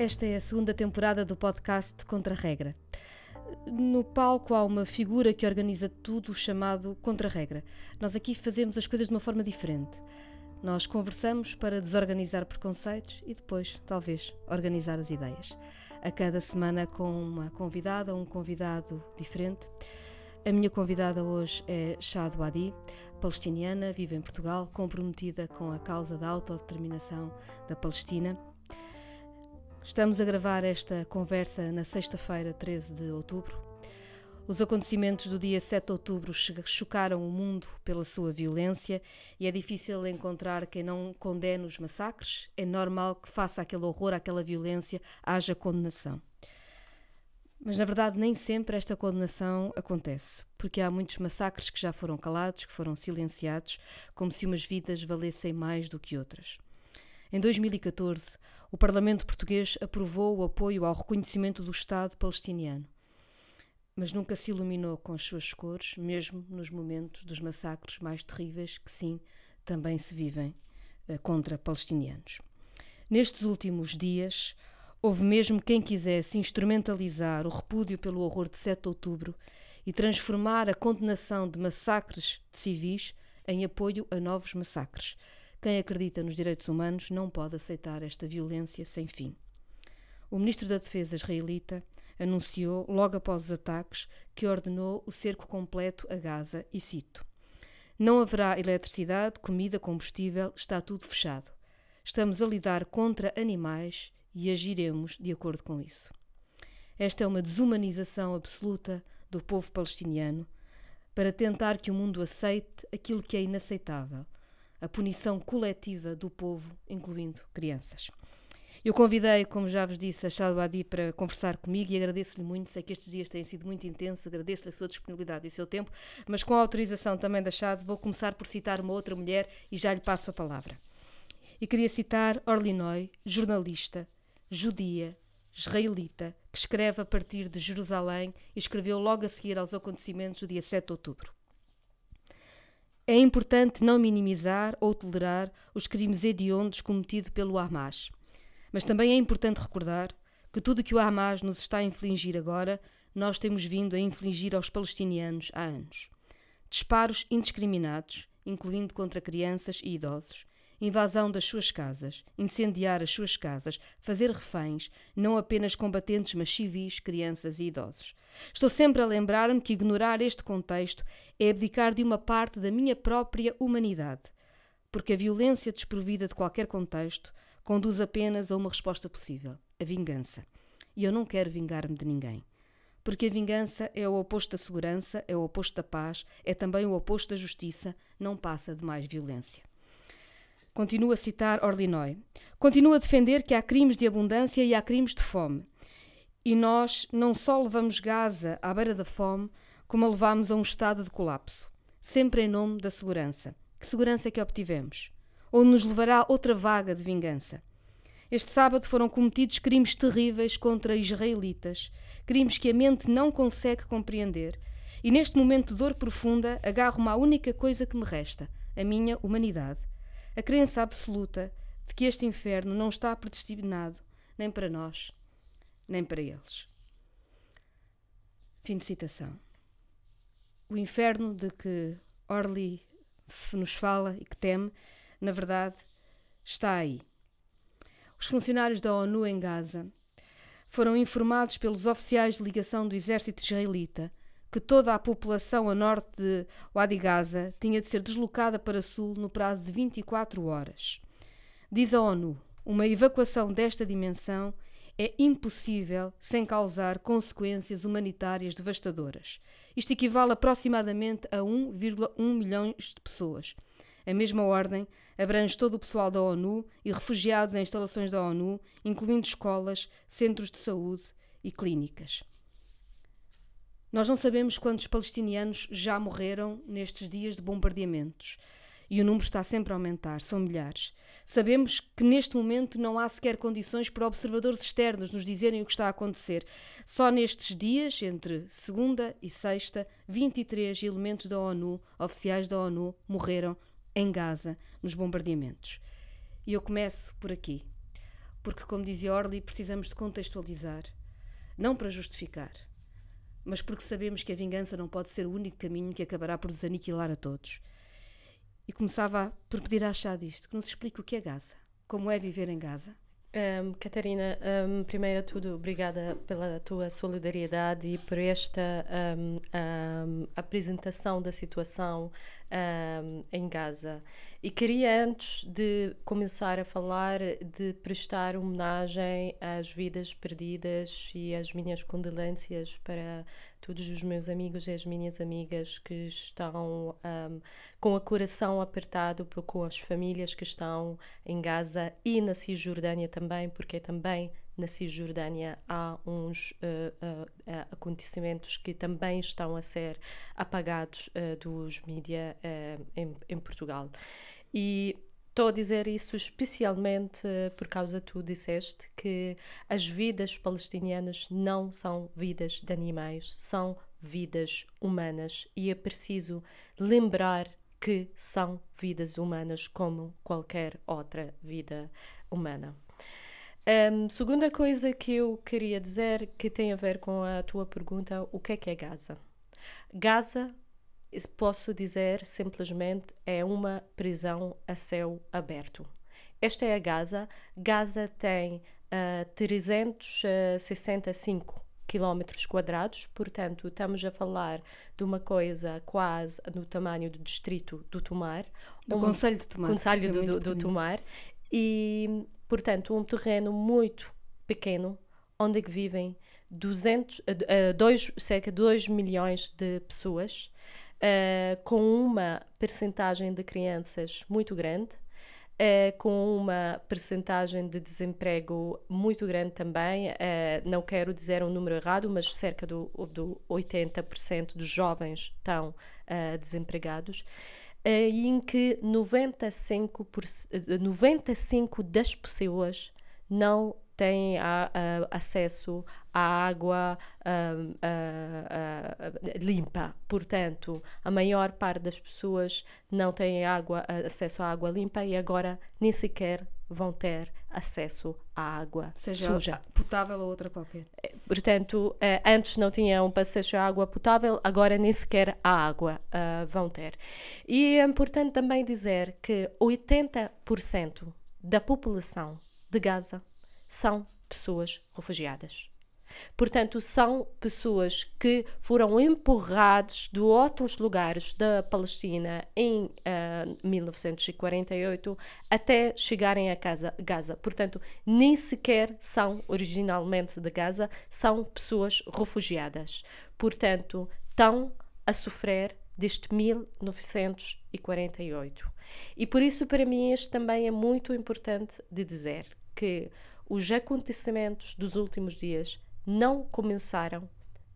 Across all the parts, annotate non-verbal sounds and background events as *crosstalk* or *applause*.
Esta é a segunda temporada do podcast Contra-Regra. No palco há uma figura que organiza tudo, chamado Contra-Regra. Nós aqui fazemos as coisas de uma forma diferente. Nós conversamos para desorganizar preconceitos e depois, talvez, organizar as ideias. A cada semana com uma convidada ou um convidado diferente. A minha convidada hoje é Shad Wadi, palestiniana, vive em Portugal, comprometida com a causa da autodeterminação da Palestina Estamos a gravar esta conversa na sexta-feira, 13 de outubro. Os acontecimentos do dia 7 de outubro chocaram o mundo pela sua violência e é difícil encontrar quem não condene os massacres. É normal que, face àquele horror, àquela violência, haja condenação. Mas na verdade, nem sempre esta condenação acontece, porque há muitos massacres que já foram calados, que foram silenciados, como se umas vidas valessem mais do que outras. Em 2014, o Parlamento português aprovou o apoio ao reconhecimento do Estado palestiniano, mas nunca se iluminou com as suas cores, mesmo nos momentos dos massacres mais terríveis que, sim, também se vivem eh, contra palestinianos. Nestes últimos dias, houve mesmo quem quisesse instrumentalizar o repúdio pelo horror de 7 de outubro e transformar a condenação de massacres de civis em apoio a novos massacres, quem acredita nos direitos humanos não pode aceitar esta violência sem fim. O ministro da Defesa israelita anunciou, logo após os ataques, que ordenou o cerco completo a Gaza e cito: Não haverá eletricidade, comida, combustível, está tudo fechado. Estamos a lidar contra animais e agiremos de acordo com isso. Esta é uma desumanização absoluta do povo palestiniano para tentar que o mundo aceite aquilo que é inaceitável, a punição coletiva do povo, incluindo crianças. Eu convidei, como já vos disse, a Shadu Adi para conversar comigo e agradeço-lhe muito. Sei que estes dias têm sido muito intensos, agradeço-lhe a sua disponibilidade e o seu tempo, mas com a autorização também da Shadu, vou começar por citar uma outra mulher e já lhe passo a palavra. E queria citar Orlinoy, jornalista, judia, israelita, que escreve a partir de Jerusalém e escreveu logo a seguir aos acontecimentos do dia 7 de outubro. É importante não minimizar ou tolerar os crimes hediondos cometidos pelo Hamas. Mas também é importante recordar que tudo o que o Hamas nos está a infligir agora, nós temos vindo a infligir aos palestinianos há anos. Disparos indiscriminados, incluindo contra crianças e idosos, invasão das suas casas, incendiar as suas casas, fazer reféns, não apenas combatentes, mas civis, crianças e idosos. Estou sempre a lembrar-me que ignorar este contexto é abdicar de uma parte da minha própria humanidade, porque a violência desprovida de qualquer contexto conduz apenas a uma resposta possível, a vingança. E eu não quero vingar-me de ninguém porque a vingança é o oposto da segurança, é o oposto da paz, é também o oposto da justiça, não passa de mais violência. Continua a citar Ordinoi. Continua a defender que há crimes de abundância e há crimes de fome. E nós não só levamos Gaza à beira da fome, como a levámos a um estado de colapso, sempre em nome da segurança. Que segurança é que obtivemos? Ou nos levará outra vaga de vingança? Este sábado foram cometidos crimes terríveis contra israelitas, crimes que a mente não consegue compreender. E neste momento de dor profunda, agarro-me à única coisa que me resta, a minha humanidade a crença absoluta de que este inferno não está predestinado nem para nós, nem para eles. Fim de citação. O inferno de que Orly nos fala e que teme, na verdade, está aí. Os funcionários da ONU em Gaza foram informados pelos oficiais de ligação do exército israelita que toda a população a norte de Wadi Gaza tinha de ser deslocada para sul no prazo de 24 horas. Diz a ONU, uma evacuação desta dimensão é impossível sem causar consequências humanitárias devastadoras. Isto equivale aproximadamente a 1,1 milhões de pessoas. A mesma ordem abrange todo o pessoal da ONU e refugiados em instalações da ONU, incluindo escolas, centros de saúde e clínicas. Nós não sabemos quantos palestinianos já morreram nestes dias de bombardeamentos. E o número está sempre a aumentar, são milhares. Sabemos que neste momento não há sequer condições para observadores externos nos dizerem o que está a acontecer. Só nestes dias, entre segunda e sexta, 23 elementos da ONU, oficiais da ONU, morreram em Gaza nos bombardeamentos. E eu começo por aqui, porque, como dizia Orly, precisamos de contextualizar, não para justificar mas porque sabemos que a vingança não pode ser o único caminho que acabará por nos aniquilar a todos. E começava por pedir a achar disto, que nos explique o que é Gaza, como é viver em Gaza. Um, Catarina, um, primeiro a tudo, obrigada pela tua solidariedade e por esta um, apresentação da situação um, em Gaza. E queria, antes de começar a falar, de prestar homenagem às vidas perdidas e às minhas condolências para todos os meus amigos e as minhas amigas que estão um, com o coração apertado com as famílias que estão em Gaza e na Cisjordânia também, porque é também na Cisjordânia há uns uh, uh, acontecimentos que também estão a ser apagados uh, dos mídias em, em, Portugal. E estou a dizer isso especialmente por causa tu disseste que as vidas palestinianas não são vidas de animais, são vidas humanas e é preciso lembrar que são vidas humanas como qualquer outra vida humana. Um, segunda coisa que eu queria dizer que tem a ver com a tua pergunta, o que é que é Gaza? Gaza, posso dizer simplesmente, é uma prisão a céu aberto. Esta é a Gaza. Gaza tem uh, ah, 365 ah, quilómetros quadrados, portanto, estamos a falar de uma coisa quase no tamanho do distrito do Tomar. Do um, Conselho de Tomar. Conselho é do, do, do Tomar. E Portanto, um terreno muito pequeno, onde é vivem 200, uh, eh, eh, dois, cerca de 2 milhões de pessoas, uh, com uma percentagem de crianças muito grande, uh, com uma percentagem de desemprego muito grande também. não quero dizer um número errado, mas cerca do, do 80% dos jovens estão desempregados. Eh, em que 95, 95 eh, das pessoas não têm a, a, acesso à água a, limpa. Portanto, a maior parte das pessoas não tem água, acesso à água limpa e agora nem sequer vão ter acesso à água Seja suja. potável ou outra qualquer. Eh, portanto, eh, antes não tinham acesso à água potável, agora nem sequer a água uh, vão ter. E é importante também dizer que 80% da população de Gaza são pessoas refugiadas. Portanto, são pessoas que foram empurradas de outros lugares da Palestina em uh, ah, 1948 até chegarem a casa, Gaza. Portanto, nem sequer são originalmente de Gaza, são pessoas refugiadas. Portanto, estão a sofrer desde 1948. E por isso, para mim, este também é muito importante de dizer que os acontecimentos dos últimos dias não começaram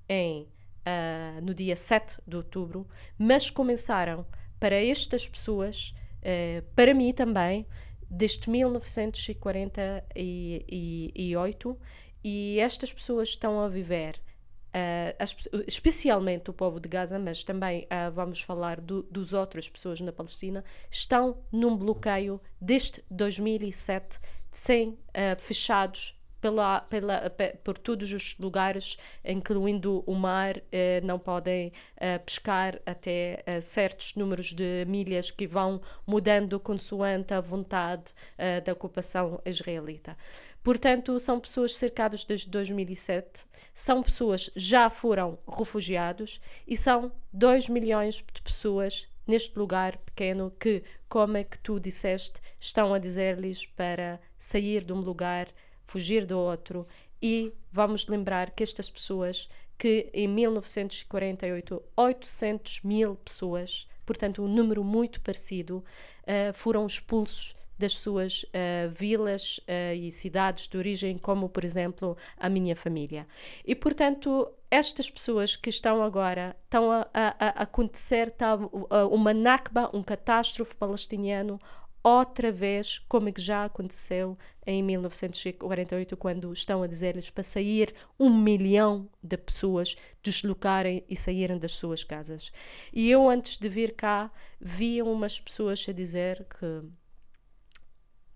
em, uh, no dia 7 de outubro, mas começaram para estas pessoas, uh, para mim também, desde 1948, e estas pessoas estão a viver. Uh, as, especialmente o povo de Gaza, mas também uh, vamos falar do, dos outras pessoas na Palestina, estão num bloqueio desde 2007 sem uh, fechados pela, pela, por todos os lugares, incluindo o mar, eh, não podem eh, pescar até eh, certos números de milhas que vão mudando consoante a vontade eh, da ocupação israelita. Portanto, são pessoas cercadas desde 2007, são pessoas já foram refugiados e são 2 milhões de pessoas neste lugar pequeno que, como é que tu disseste, estão a dizer-lhes para sair de um lugar, fugir do outro. E vamos lembrar que estas pessoas, que em 1948, 800 mil pessoas, portanto um número muito parecido, uh, foram expulsos das suas uh, vilas uh, e cidades de origem, como por exemplo a minha família. E portanto, estas pessoas que estão agora, estão a, a, a acontecer tal eh, uma Nakba, um catástrofe palestiniano, outra vez, como é que já aconteceu em 1948, quando estão a dizer-lhes para sair um milhão de pessoas deslocarem e saírem das suas casas. E eu, antes de vir cá, via umas pessoas a dizer que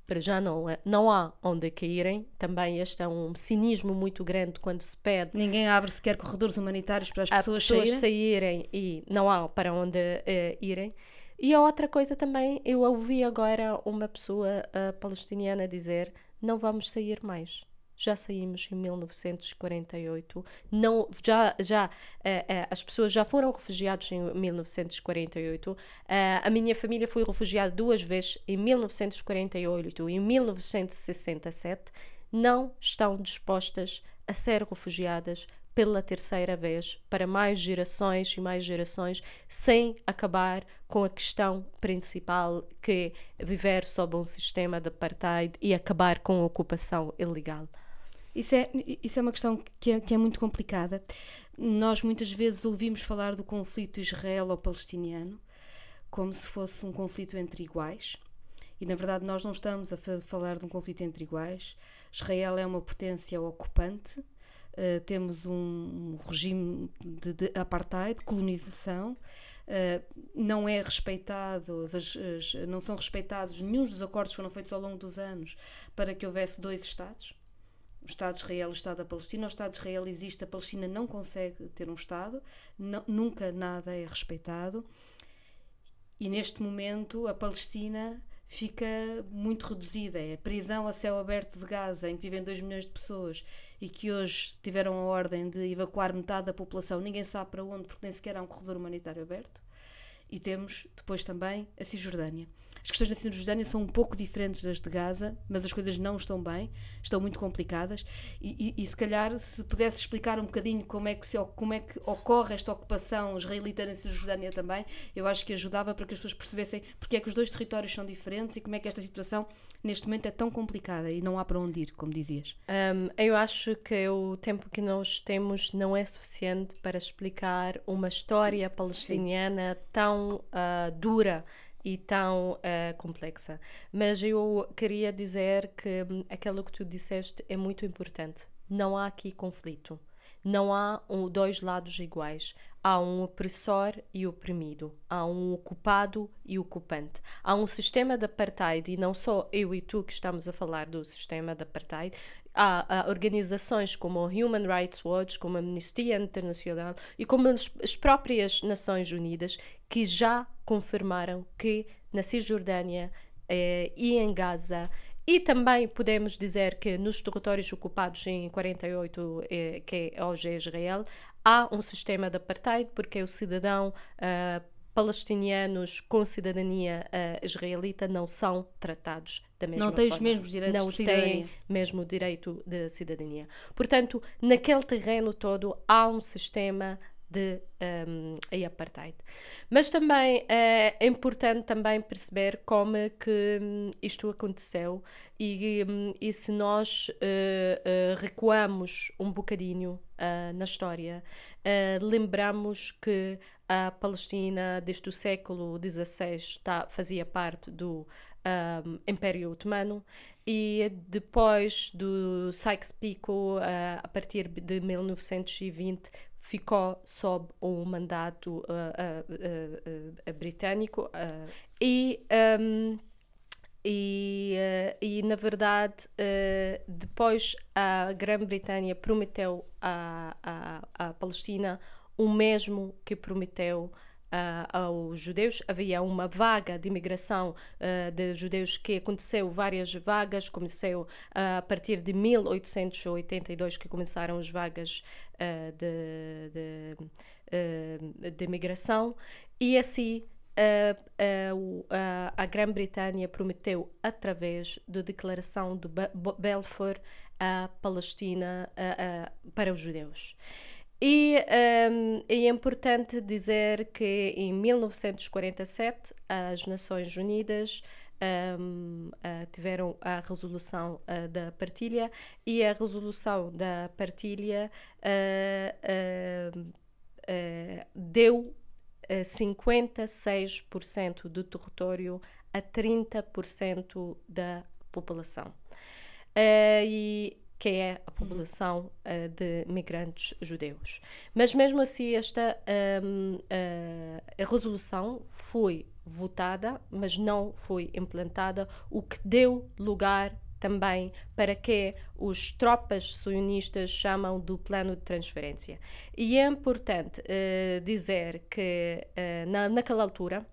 para já não, é, não há onde caírem. Também este é um cinismo muito grande quando se pede. Ninguém abre sequer corredores humanitários para as pessoas, pessoas saírem. saírem e não há para onde uh, irem. E a outra coisa também, eu ouvi agora uma pessoa uh, palestiniana dizer: não vamos sair mais já saímos em 1948, não, já, já uh, uh, as pessoas já foram refugiadas em 1948, uh, eh, a minha família foi refugiada duas vezes em 1948 e em 1967, não estão dispostas a ser refugiadas pela terceira vez, para mais gerações e mais gerações, sem acabar com a questão principal que é viver sob um sistema de apartheid e acabar com a ocupação ilegal. Isso é, isso é uma questão que é, que é muito complicada. Nós muitas vezes ouvimos falar do conflito israelo-palestiniano como se fosse um conflito entre iguais. E na verdade nós não estamos a falar de um conflito entre iguais. Israel é uma potência ocupante, uh, temos um regime de, de apartheid, de colonização. Uh, não é respeitado, as, as, não são respeitados nenhum dos acordos que foram feitos ao longo dos anos para que houvesse dois Estados o Estado de Israel, o Estado da Palestina. O Estado de Israel existe, a Palestina não consegue ter um Estado, não, nunca nada é respeitado. E neste momento a Palestina fica muito reduzida. É a prisão a céu aberto de Gaza, em que vivem 2 milhões de pessoas e que hoje tiveram a ordem de evacuar metade da população, ninguém sabe para onde, porque nem sequer há um corredor humanitário aberto. E temos depois também a Cisjordânia. As questões na Cisjordânia são um pouco diferentes das de Gaza, mas as coisas não estão bem, estão muito complicadas. E, e, e se calhar, se pudesse explicar um bocadinho como é que, se, como é que ocorre esta ocupação israelita na Cisjordânia também, eu acho que ajudava para que as pessoas percebessem porque é que os dois territórios são diferentes e como é que esta situação neste momento é tão complicada e não há para onde ir, como dizias. Um, eu acho que o tempo que nós temos não é suficiente para explicar uma história palestiniana Sim. tão uh, dura e tão uh, complexa. Mas eu queria dizer que hum, aquilo que tu disseste é muito importante. Não há aqui conflito. Não há um, dois lados iguais. Há um opressor e oprimido, há um ocupado e ocupante. Há um sistema de apartheid, e não só eu e tu que estamos a falar do sistema de apartheid, há, há organizações como a Human Rights Watch, como a Amnistia Internacional e como as, as próprias Nações Unidas que já confirmaram que na Cisjordânia eh, e em Gaza e também podemos dizer que nos territórios ocupados em 48, eh, que hoje é Israel, há um sistema de apartheid, porque o cidadão eh, palestinianos com cidadania eh, israelita não são tratados da mesma não forma. Não têm os mesmos direitos não de cidadania. Não têm mesmo direito de cidadania. Portanto, naquele terreno todo há um sistema de um, apartheid. Mas também eh, é importante também perceber como é que hum, isto aconteceu e, hum, e se nós uh, uh, recuamos um bocadinho uh, na história, lembramos que a Palestina desde o século XVI tá, fazia parte do um, Império Otomano e depois do Sykes-Picot, uh, a partir de 1920, ficou sob o mandato uh, uh, uh, uh britânico e um, e, uh, e, na verdade uh, depois a Grã-Bretanha prometeu à, à, à Palestina o mesmo que prometeu uh, aos judeus. Havia uma vaga de imigração uh, de judeus que aconteceu, várias vagas, começou uh, a partir de 1882 que começaram as vagas eh, de, de, de imigração e assim Uh, uh, uh, a Grã-Bretanha prometeu, através da Declaração de Belfort, a Palestina para os judeus. E um, é importante dizer que em 1947 as Nações Unidas um, uh, eh, tiveram a resolução uh, da partilha e a resolução da partilha uh, deu 56% do território a 30% da população. e que é a uhum. população uh, de migrantes judeus. Mas mesmo assim, esta um, uh, eh, resolução foi votada, mas não foi implantada, o que deu lugar também para que os tropas sionistas chamam do plano de transferência. E é importante uh, dizer que na, naquela altura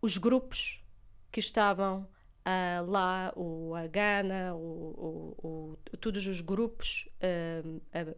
os grupos que estavam uh, lá, o, a Gana, o, o, o todos os grupos uh,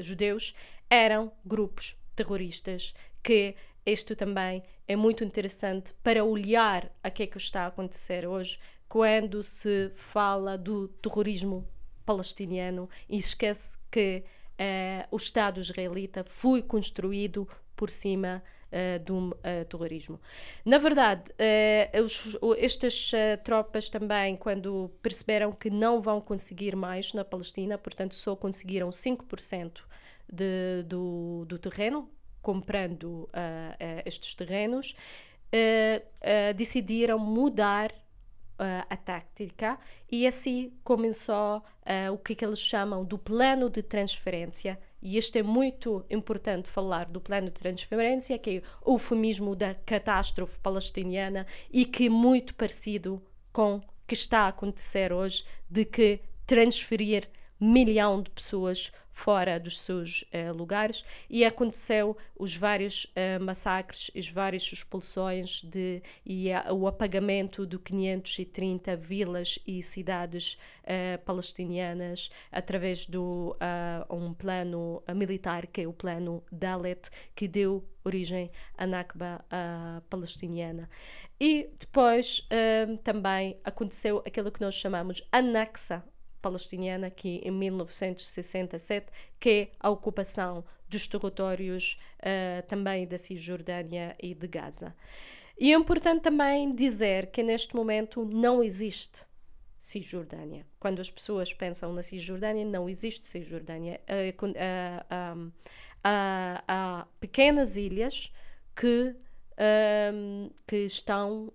judeus eram grupos terroristas que isto também é muito interessante para olhar a que é que está a acontecer hoje quando se fala do terrorismo palestiniano e esquece que eh, o Estado israelita foi construído por cima uh, do eh, terrorismo. Na verdade, eh, os, estas tropas também, quando perceberam que não vão conseguir mais na Palestina, portanto, só conseguiram 5% de, do, do terreno, comprando estes terrenos, decidiram mudar uh, a tática e assim começou uh, o que, é que eles chamam do plano de transferência e este é muito importante falar do plano de transferência que é o eufemismo da catástrofe palestiniana e que é muito parecido com o que está a acontecer hoje de que transferir milhão de pessoas fora dos seus uh, lugares e aconteceu os vários uh, massacres, as várias expulsões de, e o apagamento de 530 vilas e cidades uh, palestinianas através de um plano militar que é o plano Dalet que deu origem à Nakba palestiniana. E depois também aconteceu aquilo que nós chamamos anexa palestiniana que em 1967, que é a ocupação dos territórios uh, também da Cisjordânia e de Gaza. E é importante também dizer que neste momento não existe Cisjordânia. Quando as pessoas pensam na Cisjordânia, não existe Cisjordânia. Eh, eh, há, pequenas ilhas que, um, que estão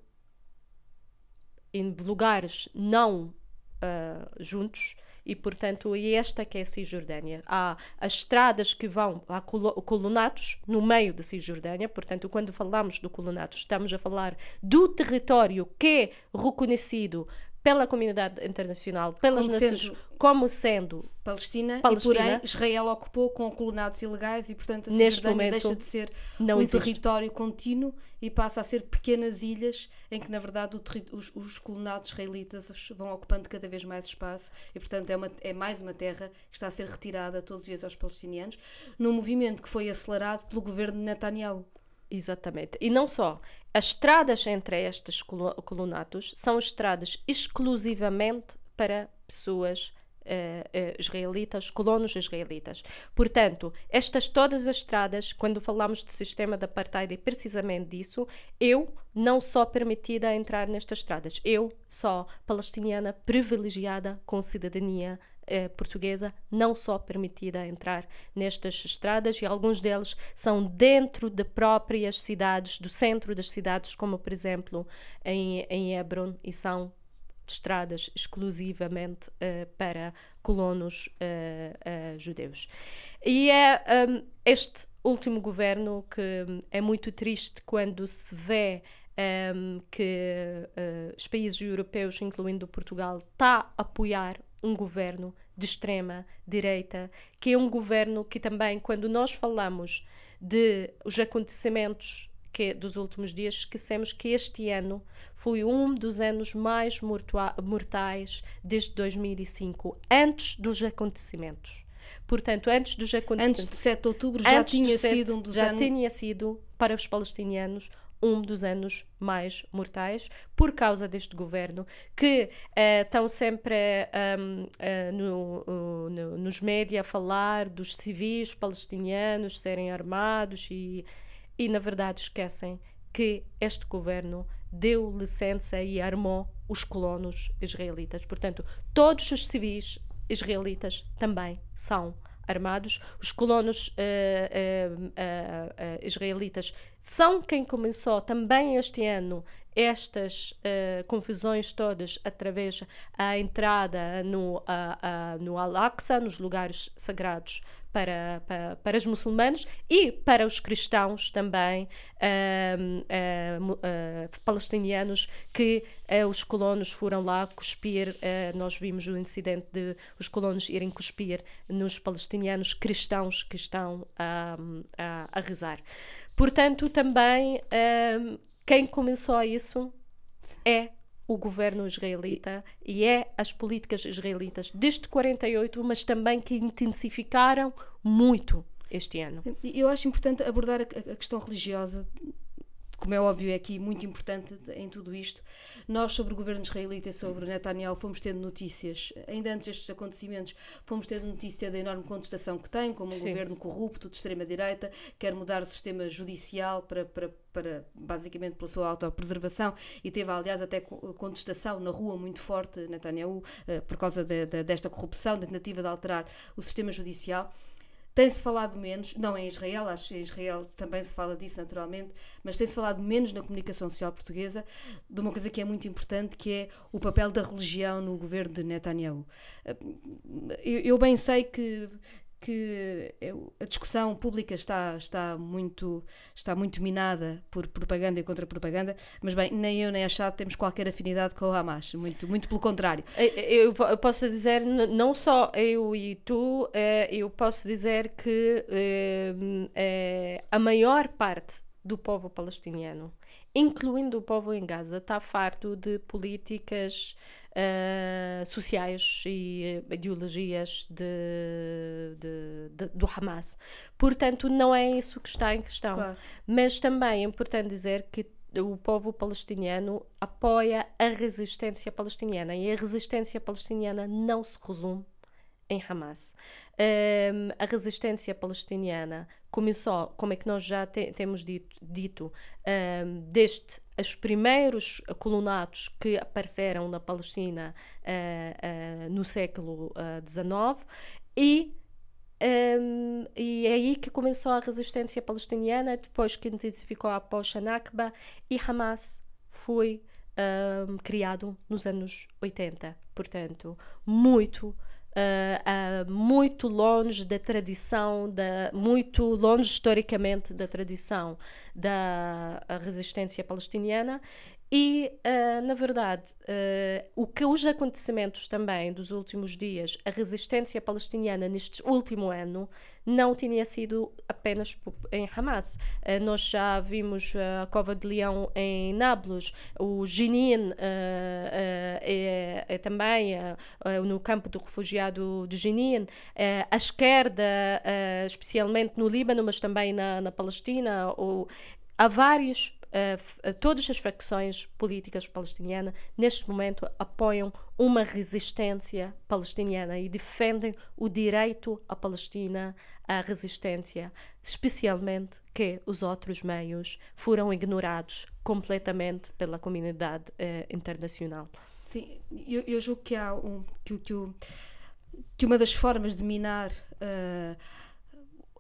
em lugares não uh, juntos e, portanto, é esta que é a Cisjordânia. Há as estradas que vão a colonatos no meio da Cisjordânia, portanto, quando falamos do colonato, estamos a falar do território que é reconhecido pela comunidade internacional, pelas como nações, sendo como sendo Palestina, Palestina, e porém Israel ocupou com colonados ilegais e portanto a Neste Cisjordânia deixa de ser um existe. território contínuo e passa a ser pequenas ilhas em que na verdade os, os, colonados israelitas vão ocupando cada vez mais espaço e portanto é, uma, é mais uma terra que está a ser retirada todos os dias aos palestinianos num movimento que foi acelerado pelo governo de Netanyahu Exatamente. E não só. As estradas entre estes colonatos são estradas exclusivamente para pessoas Uh, uh, israelitas, colonos israelitas. Portanto, estas todas as estradas, quando falamos de sistema de apartheid, e precisamente disso. Eu não sou permitida a entrar nestas estradas. Eu sou palestiniana privilegiada com cidadania eh, portuguesa não só permitida a entrar nestas estradas e alguns deles são dentro de próprias cidades, do centro das cidades, como por exemplo em, em Hebron, e são estradas exclusivamente eh, para colonos eh, eh judeus. E é um, este último governo que hum, é muito triste quando se vê um, que uh, os países europeus, incluindo Portugal, está a apoiar um governo de extrema direita, que é um governo que também, quando nós falamos de os acontecimentos que, dos últimos dias, esquecemos que este ano foi um dos anos mais mortais desde 2005, antes dos acontecimentos. Portanto, antes dos acontecimentos. Antes de 7 de outubro já tinha 7, sido um dos Já anos... tinha sido, para os palestinianos, um dos anos mais mortais por causa deste governo que uh, estão sempre uh, no, no, nos médias a falar dos civis palestinianos serem armados e, e na verdade esquecem que este governo deu licença e armou os colonos israelitas. Portanto, todos os civis israelitas também são armados. Os colonos uh, uh, israelitas são quem começou também este ano estas confusões todas através da entrada no, no Al-Aqsa, nos lugares sagrados para, para, para os muçulmanos e para os cristãos também uh, uh, palestinianos que ah, os colonos foram lá cuspir. nós vimos o incidente de os colonos irem cuspir nos palestinianos cristãos que estão a, a rezar. Portanto, também quem começou isso é o governo israelita e é as políticas israelitas desde 48, mas também que intensificaram muito este ano. Eu acho importante abordar a, a questão religiosa como é óbvio, é aqui muito importante em tudo isto. Nós, sobre o governo israelita e sobre Netanyahu, fomos tendo notícias, ainda antes destes acontecimentos, fomos tendo notícia da enorme contestação que tem, como um Sim. governo corrupto de extrema-direita, quer mudar o sistema judicial para, para, para, basicamente, pela sua autopreservação, e teve, aliás, até contestação na rua muito forte, Netanyahu, eh, por causa de, de, desta corrupção, da tentativa de alterar o sistema judicial. Tem-se falado menos, não em Israel, acho que em Israel também se fala disso naturalmente, mas tem-se falado menos na comunicação social portuguesa de uma coisa que é muito importante, que é o papel da religião no governo de Netanyahu. Eu, eu bem sei que que a discussão pública está, está, muito, está muito minada por propaganda e contra-propaganda, mas bem, nem eu nem a Chá temos qualquer afinidade com o Hamas, muito, muito pelo contrário. Eu, eu posso dizer, não só eu e tu, eh, eu posso dizer que é, a maior parte do povo palestiniano, incluindo o povo em Gaza, está farto de políticas uh, sociais e eh, ideologias de, de, de, do Hamas. Portanto, não é isso que está em questão. Claro. Mas também é importante dizer que o povo palestiniano apoia a resistência palestiniana e a resistência palestiniana não se resume em Hamas. Um, a resistência palestiniana começou, como é que nós já te, temos dito, dito um, desde os primeiros colonatos que apareceram na Palestina uh, uh, no século XIX ah, e um, e é aí que começou a resistência palestiniana, depois que intensificou após a Nakba e Hamas foi um, criado nos anos 80. Portanto, muito uh, uh, muito longe da tradição, da, muito longe historicamente da tradição da resistência palestiniana e, uh, na verdade, uh, o que os acontecimentos também dos últimos dias, a resistência palestiniana neste último ano, não tinha sido apenas em Hamas. Uh, nós já vimos a Cova de Leão em Nablus, o Jenin é, é, também no campo do refugiado de Jenin, a esquerda, especialmente no Líbano, mas também na, na Palestina, ou, há vários uh, todas as facções políticas palestinianas, neste momento, apoiam uma resistência palestiniana e defendem o direito à Palestina à resistência, especialmente que os outros meios foram ignorados completamente pela comunidade uh, internacional. Sim, eu, eu, julgo que há um, que, que, que uma das formas de minar eh,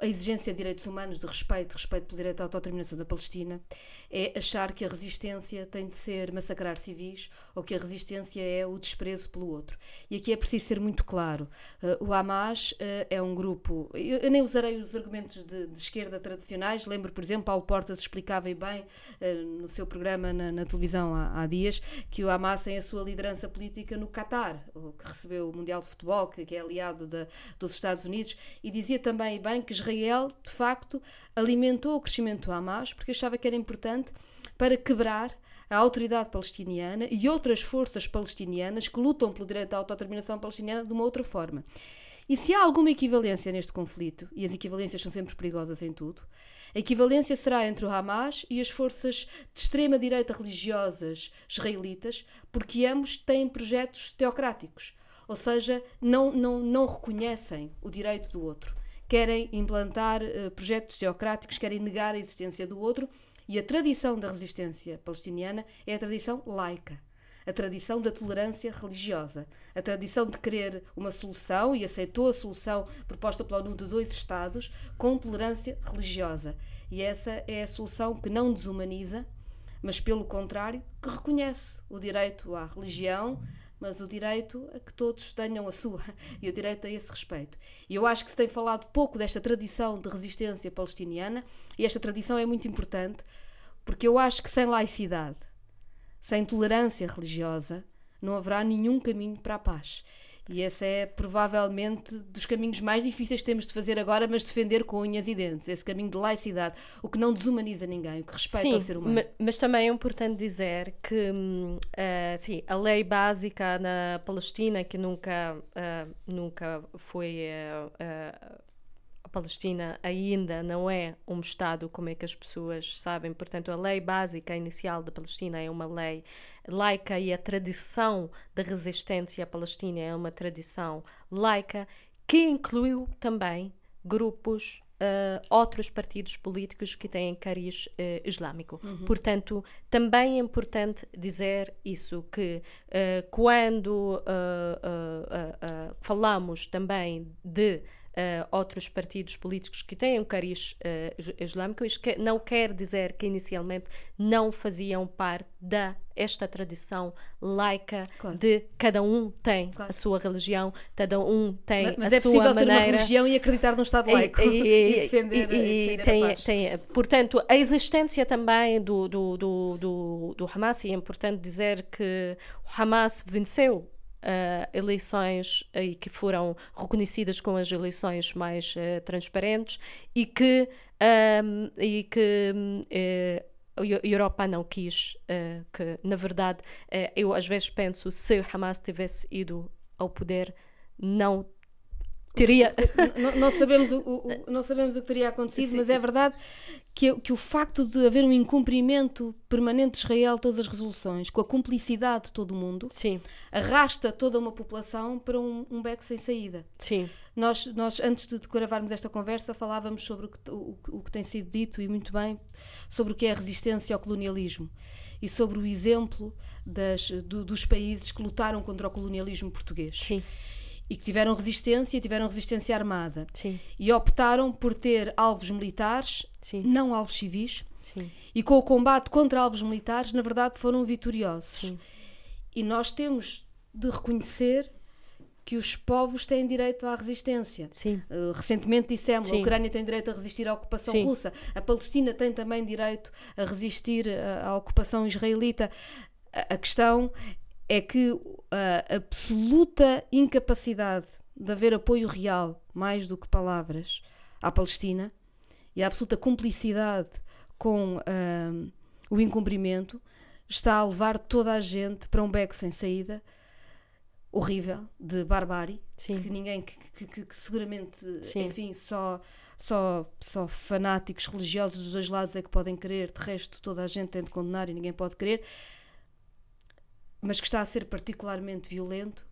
a exigência de direitos humanos, de respeito, de respeito pelo direito à autodeterminação da Palestina, é achar que a resistência tem de ser massacrar civis ou que a resistência é o desprezo pelo outro. E aqui é preciso ser muito claro. Uh, o Hamas uh, é um grupo. Eu, eu, nem usarei os argumentos de, de, esquerda tradicionais. Lembro, por exemplo, Paulo Portas explicava e bem uh, no seu programa na, na televisão há, há, dias que o Hamas tem a sua liderança política no Catar, que recebeu o Mundial de Futebol, que, que é aliado dos Estados Unidos, e dizia também bem que Israel Israel, de facto, alimentou o crescimento do Hamas, porque achava que era importante para quebrar a autoridade palestiniana e outras forças palestinianas que lutam pelo direito à autodeterminação palestiniana de uma outra forma. E se há alguma equivalência neste conflito, e as equivalências são sempre perigosas em tudo, a equivalência será entre o Hamas e as forças de extrema-direita religiosas israelitas, porque ambos têm projetos teocráticos, ou seja, não, não, não reconhecem o direito do outro querem implantar uh, projetos teocráticos, querem negar a existência do outro. E a tradição da resistência palestiniana é a tradição laica, a tradição da tolerância religiosa, a tradição de querer uma solução e aceitou a solução proposta pela ONU de dois Estados com tolerância religiosa. E essa é a solução que não desumaniza, mas pelo contrário, que reconhece o direito à religião, mas o direito a que todos tenham a sua *laughs* e o direito a esse respeito. E eu acho que se tem falado pouco desta tradição de resistência palestiniana, e esta tradição é muito importante, porque eu acho que sem laicidade, sem tolerância religiosa, não haverá nenhum caminho para a paz. E esse é provavelmente dos caminhos mais difíceis que temos de fazer agora, mas defender com unhas e dentes. Esse caminho de laicidade, o que não desumaniza ninguém, o que respeita sim, o ser humano. Mas também é importante dizer que uh, sim, a lei básica na Palestina, que nunca, uh, nunca foi. Uh, Palestina ainda não é um Estado, como é que as pessoas sabem. Portanto, a lei básica inicial da Palestina é uma lei laica e a tradição da resistência à Palestina é uma tradição laica que incluiu também grupos Uh, outros partidos políticos que têm cariz uh, islâmico. Uhum. Portanto, também é importante dizer isso, que uh, quando falamos também de uh, outros partidos políticos que têm um cariz uh, islâmico, isto que não quer dizer que inicialmente não faziam parte da esta tradição laica claro. de cada um tem claro. a sua religião, cada um tem mas, mas a é sua maneira. Mas é possível ter uma religião e acreditar num Estado laico e, *laughs* e, e defender, e, eh, e defender tem, a paz. Tem, portanto, a existência também do, do, do, do, do Hamas, e é importante dizer que o Hamas venceu uh, eleições eh, e que foram reconhecidas com as eleições mais uh, transparentes e que, um, ehm, e que uh, a Europa não quis que, na verdade, eu às vezes penso se o Hamas tivesse ido ao poder, não Teria... Não, não, sabemos o, o, *laughs* não sabemos o que teria acontecido, Sim. mas é verdade que, que o facto de haver um incumprimento permanente de Israel de todas as resoluções, com a cumplicidade de todo o mundo, Sim. arrasta toda uma população para um, um beco sem saída. Sim. Nós, nós, antes de gravarmos esta conversa, falávamos sobre o que, o, o que tem sido dito e muito bem sobre o que é a resistência ao colonialismo e sobre o exemplo das, do, dos países que lutaram contra o colonialismo português. Sim e que tiveram resistência, tiveram resistência armada. Sim. E optaram por ter alvos militares, Sim. não alvos civis. Sim. E com o combate contra alvos militares, na verdade, foram vitoriosos. E nós temos de reconhecer que os povos têm direito à resistência. Uh, recentemente dissemos Sim. a Ucrânia tem direito a resistir à ocupação Sim. russa, a Palestina tem também direito a resistir eh, à ocupação israelita. A, a questão é que ah, a absoluta incapacidade de haver apoio real, mais do que palavras, à Palestina e a absoluta cumplicidade com uh, o incumprimento está a levar toda a gente para um beco sem saída horrível de barbárie Sim. que ninguém que, que, que seguramente Sim. enfim só só só fanáticos religiosos dos dois lados é que podem querer de resto toda a gente tem de condenar e ninguém pode querer mas que está a ser particularmente violento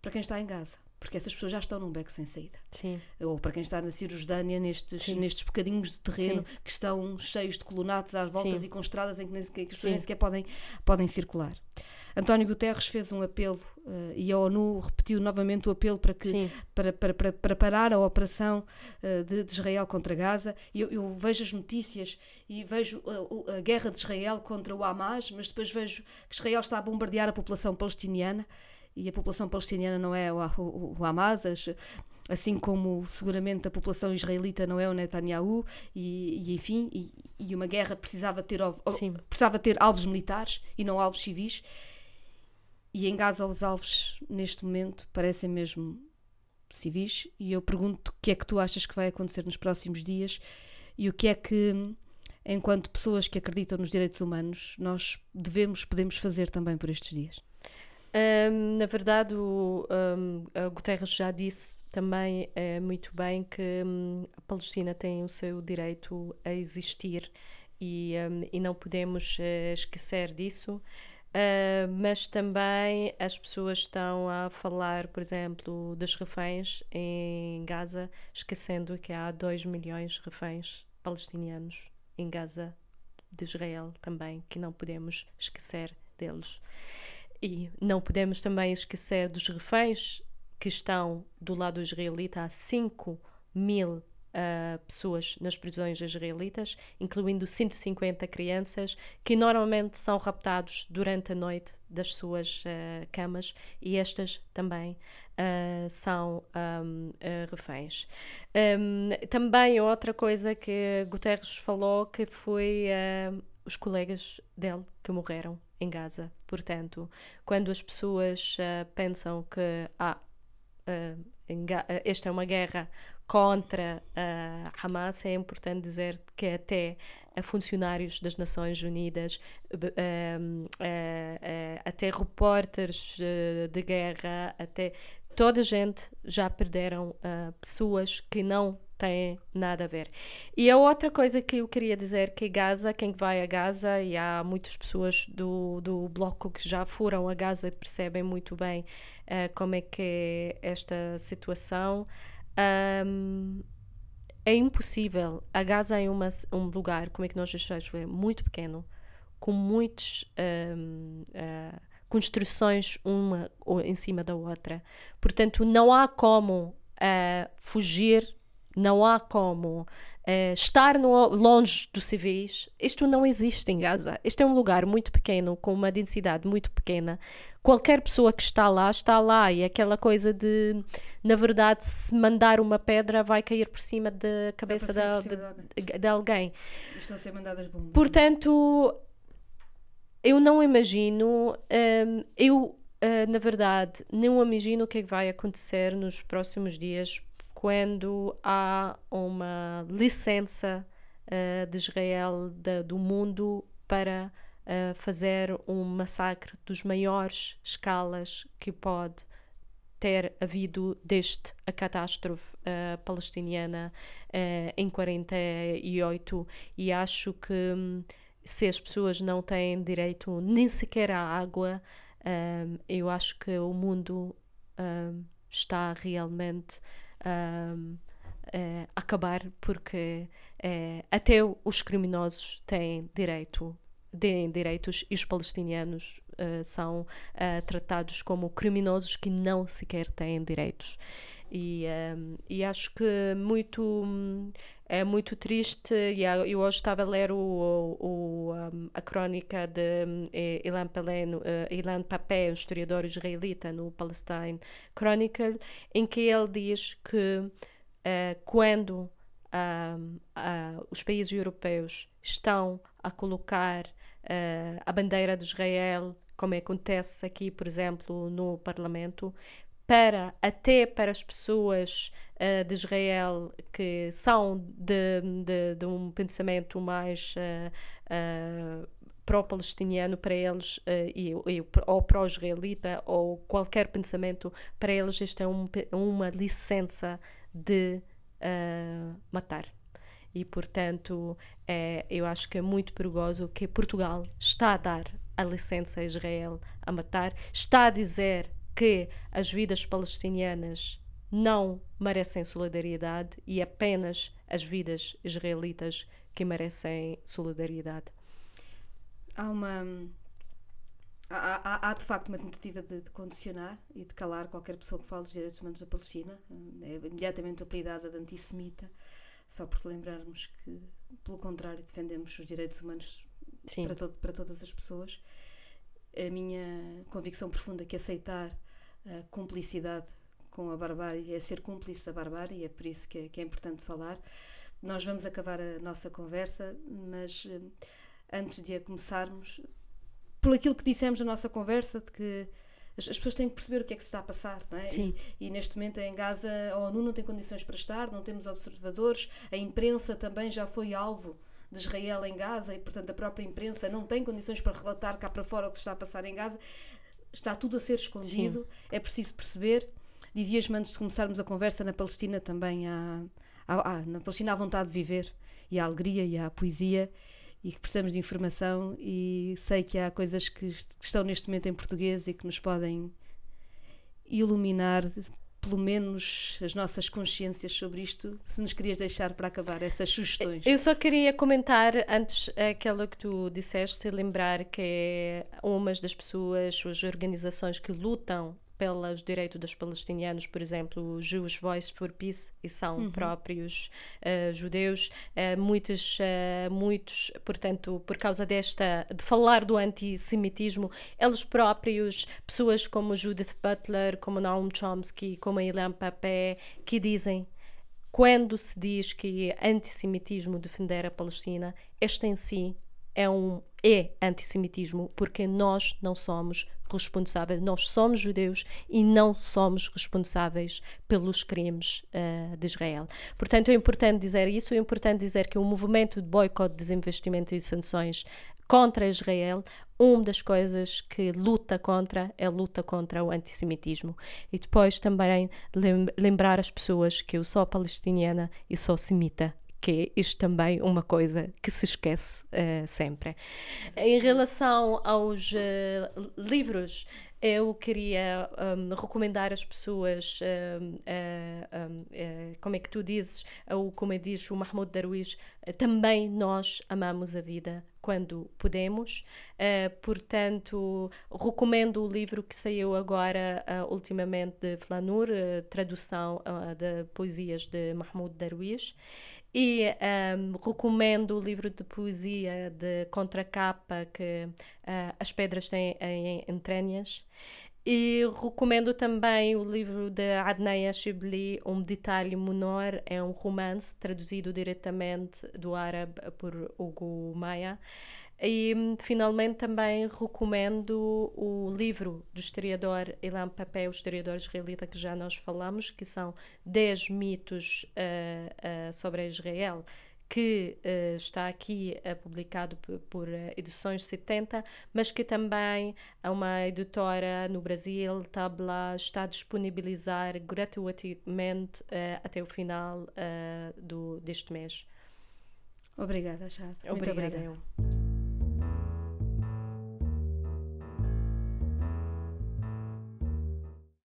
para quem está em Gaza. Porque essas pessoas já estão num beco sem saída. Sim. Ou para quem está na Cirjordânia, nestes, nestes bocadinhos de terreno Sim. que estão cheios de colunatos às voltas e com estradas em que, nem sequer, que as pessoas nem sequer podem, podem circular. António Guterres fez um apelo uh, e a ONU repetiu novamente o apelo para, que, para, para, para, para, parar a operação uh, de, de, Israel contra Gaza. Eu, eu, vejo as notícias e vejo a, eh, a, guerra de Israel contra o Hamas, mas depois vejo que Israel está a bombardear a população palestiniana e a população palestiniana não é o, o, o Hamas, as, assim como seguramente a população israelita não é o Netanyahu e, e enfim e, e, uma guerra precisava ter, precisava ter alvos militares e não alvos civis e em Gaza os alvos, neste momento, parecem mesmo civis e eu pergunto o que é que tu achas que vai acontecer nos próximos dias e o que é que, enquanto pessoas que acreditam nos direitos humanos, nós devemos, podemos fazer também por estes dias. Um, na verdade, o, um, Guterres já disse também é, muito bem que um, a Palestina tem o seu direito a existir e, hum, e não podemos eh, esquecer disso. Uh, mas também as pessoas estão a falar, por exemplo, dos reféns em Gaza, esquecendo que há 2 milhões de reféns palestinianos em Gaza, de Israel também, que não podemos esquecer deles. E não podemos também esquecer dos reféns que estão do lado israelita há 5 mil uh, pessoas nas prisões israelitas, incluindo 150 crianças, que normalmente são raptados durante a noite das suas uh, camas e estas também uh, são um, eh, reféns. Um, também outra coisa que Guterres falou que foi os colegas dele que morreram em Gaza. Portanto, quando as pessoas uh, pensam que ah, uh, esta é uma guerra contra uh, Hamas, é importante dizer que até funcionários das Nações Unidas, uh, uh, até repórteres eh, de guerra, até toda a gente já perderam pessoas que não têm nada a ver. E a outra coisa que eu queria dizer que Gaza, quem vai a Gaza, e há muitas pessoas do, do bloco que já foram a Gaza percebem muito bem uh, como é que é esta situação. Um, é impossível. A Gaza é uma, um lugar, como é que nós achamos? É muito pequeno, com muitas um, uh, ah, construções uma em cima da outra. Portanto, não há como uh, fugir não há como eh, estar no, longe dos civis. Isto não existe em Gaza. Este é um lugar muito pequeno, com uma densidade muito pequena. Qualquer pessoa que está lá, está lá. E é aquela coisa de, na verdade, se mandar uma pedra, vai cair por cima da cabeça de, cima de, de, alguém. Estão a ser mandadas bombas. Portanto, eu não imagino. Um, eu, uh, na verdade, não imagino o que é vai acontecer nos próximos dias quando há uma licença uh, de Israel, de, do mundo, para uh, fazer um massacre dos maiores escalas que pode ter havido desde a catástrofe uh, palestiniana uh, em 48 e acho que hum, se as pessoas não têm direito nem sequer à água, hum, eu acho que o mundo hum, está realmente um, eh, acabar, porque eh, até os criminosos têm direito têm direitos e os palestinianos eh, são tratados como criminosos que não sequer têm direitos. E, e acho que muito hum, é muito triste e eu hoje estava a ler o, o, o a crónica de hum, eh, Ilan, Paleno, eh, Ilan Papé, um historiador israelita no Palestine Chronicle, em que ele diz que eh, quando hum, os países europeus estão a colocar a bandeira de Israel, como acontece aqui, por exemplo, no Parlamento, para até para as pessoas uh, de Israel que são de, de, de um pensamento mais uh, uh, pró-palestiniano para eles e, e, ou pró-israelita ou qualquer pensamento para eles isto é um, uma licença de matar e portanto é, eu acho que é muito perigoso que Portugal está a dar a licença a Israel a matar está a dizer que as vidas palestinianas não merecem solidariedade e apenas as vidas israelitas que merecem solidariedade. Há uma. Há, há, há de facto uma tentativa de, de, condicionar e de calar qualquer pessoa que fale dos direitos humanos da Palestina. É imediatamente apelidada de antissemita, só porque lembrarmos que, pelo contrário, defendemos os direitos humanos para, todo, para todas as pessoas a minha convicção profunda que aceitar a cumplicidade com a barbárie é ser cúmplice da barbárie, é por isso que é, que é importante falar. Nós vamos acabar a nossa conversa, mas eh, antes de a começarmos, por aquilo que dissemos na nossa conversa, de que as, as pessoas têm que perceber o que é que se está a passar, não é? E, e, neste momento em Gaza a ONU não tem condições para estar, não temos observadores, a imprensa também já foi alvo de Israel em Gaza e, portanto, a própria imprensa não tem condições para relatar cá para fora o que se está a passar em Gaza. Está tudo a ser escondido, Sim. é preciso perceber. Dizias-me antes de começarmos a conversa, na Palestina também há, há, há, na Palestina há vontade de viver, e há alegria, e há poesia, e que precisamos de informação, e sei que há coisas que, que estão neste momento em português e que nos podem iluminar pelo menos as nossas consciências sobre isto, se nos querias deixar para acabar essas sugestões. Eu só queria comentar antes aquela que tu disseste, lembrar que é uma das pessoas, as organizações que lutam pelos direitos dos palestinianos, por exemplo, os Jews Voice for Peace, e são uhum. próprios uh, judeus. Uh, muitos, uh, muitos, portanto, por causa desta, de falar do antissemitismo, eles próprios, pessoas como Judith Butler, como Noam Chomsky, como Ilan Papé, que dizem quando se diz que é antissemitismo defender a Palestina, este em si é um é antissemitismo porque nós não somos responsáveis, nós somos judeus e não somos responsáveis pelos crimes uh, de Israel. Portanto, é importante dizer isso, é importante dizer que o movimento de boicote, desinvestimento e sanções contra Israel, uma das coisas que luta contra é a luta contra o antissemitismo. E depois também lembrar as pessoas que eu sou palestiniana e sou semita que é isto também uma coisa que se esquece uh, sempre. Em relação aos uh, livros, eu queria um, recomendar às pessoas, um, um, eh, como é que tu dizes, ou como é diz o Mahmoud Darwish, também nós amamos a vida quando podemos. Uh, portanto, recomendo o livro que saiu agora, uh, ultimamente, de Flanur, uh, tradução de poesias de Mahmoud Darwish. E um, recomendo o livro de poesia de contracapa que uh, As Pedras têm em Entranhas. E recomendo também o livro de Adnaya Shibli, Um Detalhe Menor, é um romance traduzido diretamente do árabe por Hugo Maia. E hum, finalmente também recomendo o livro do historiador Ilan Papé, o historiador israelita que já nós falamos, que são 10 mitos uh, uh, sobre Israel, que uh, está aqui publicado por, Edições 70, mas que também uma editora no Brasil, Tabla, está a disponibilizar gratuitamente até o final do, deste mês. Obrigada, Chad. Muito obrigada. obrigada.